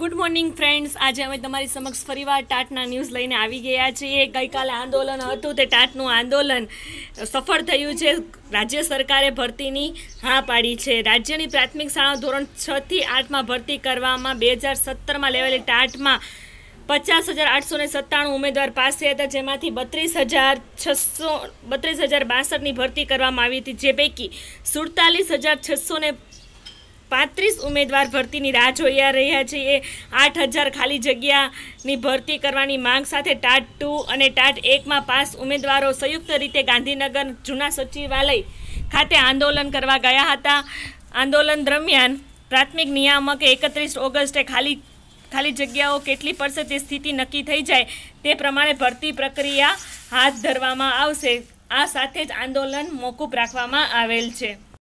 good morning friends આજે અમે તમારી સમક્ષ ફરીવાર ટાટના ન્યૂઝ લઈને આવી ગયા છીએ ગઈકાલે આંદોલન હતું તે ટાટનું આંદોલન સફળ થયું છે રાજ્ય સરકારે ભરતીની હા પાડી છે રાજ્યની પ્રાથમિક શાળા ધોરણ છથી આઠમાં ભરતી કરવામાં બે હજાર સત્તરમાં લેવાયેલી ટાટમાં પચાસ હજાર આઠસો ને સત્તાણું ઉમેદવાર પાસે હતા જેમાંથી બત્રીસ હજાર છસો બત્રીસ હજાર બાસઠની ભરતી કરવામાં આવી હતી જે પૈકી સુડતાલીસ હજાર છસો ને પાંત્રીસ ઉમેદવાર ભરતીની રાહ જોઈ રહ્યા છીએ આઠ હજાર ખાલી જગ્યાની ભરતી કરવાની માંગ સાથે ટાટ ટુ અને ટાટ એકમાં પાંચ ઉમેદવારો સંયુક્ત રીતે ગાંધીનગર જૂના સચિવાલય ખાતે આંદોલન કરવા ગયા હતા આંદોલન દરમિયાન પ્રાથમિક નિયામકે એકત્રીસ ઓગસ્ટે ખાલી ખાલી જગ્યાઓ કેટલી પડશે તે સ્થિતિ નક્કી થઈ જાય તે પ્રમાણે ભરતી પ્રક્રિયા હાથ ધરવામાં આવશે આ સાથે જ આંદોલન મોકૂફ રાખવામાં આવેલ છે